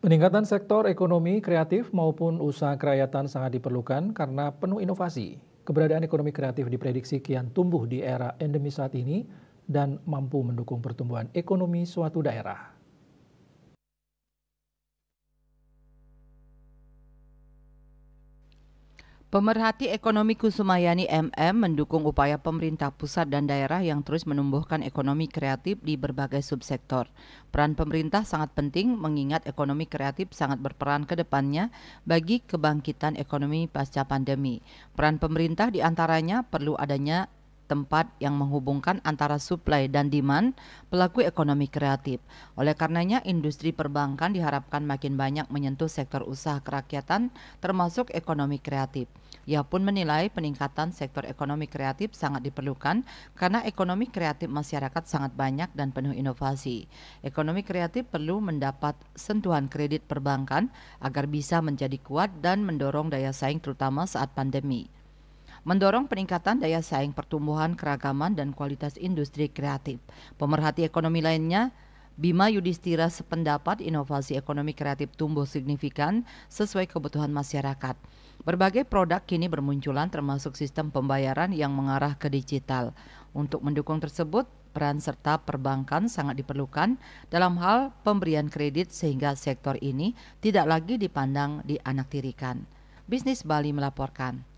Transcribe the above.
Peningkatan sektor ekonomi kreatif maupun usaha kerakyatan sangat diperlukan karena penuh inovasi. Keberadaan ekonomi kreatif diprediksi kian tumbuh di era endemi saat ini dan mampu mendukung pertumbuhan ekonomi suatu daerah. Pemerhati ekonomi Kusumayani MM mendukung upaya pemerintah pusat dan daerah yang terus menumbuhkan ekonomi kreatif di berbagai subsektor. Peran pemerintah sangat penting mengingat ekonomi kreatif sangat berperan ke depannya bagi kebangkitan ekonomi pasca pandemi. Peran pemerintah diantaranya perlu adanya tempat yang menghubungkan antara supply dan demand pelaku ekonomi kreatif. Oleh karenanya, industri perbankan diharapkan makin banyak menyentuh sektor usaha kerakyatan termasuk ekonomi kreatif. Ia pun menilai peningkatan sektor ekonomi kreatif sangat diperlukan karena ekonomi kreatif masyarakat sangat banyak dan penuh inovasi. Ekonomi kreatif perlu mendapat sentuhan kredit perbankan agar bisa menjadi kuat dan mendorong daya saing terutama saat pandemi mendorong peningkatan daya saing pertumbuhan keragaman dan kualitas industri kreatif. Pemerhati ekonomi lainnya Bima Yudhistira sependapat inovasi ekonomi kreatif tumbuh signifikan sesuai kebutuhan masyarakat. Berbagai produk kini bermunculan termasuk sistem pembayaran yang mengarah ke digital. Untuk mendukung tersebut, peran serta perbankan sangat diperlukan dalam hal pemberian kredit sehingga sektor ini tidak lagi dipandang dianaktirikan. Bisnis Bali melaporkan.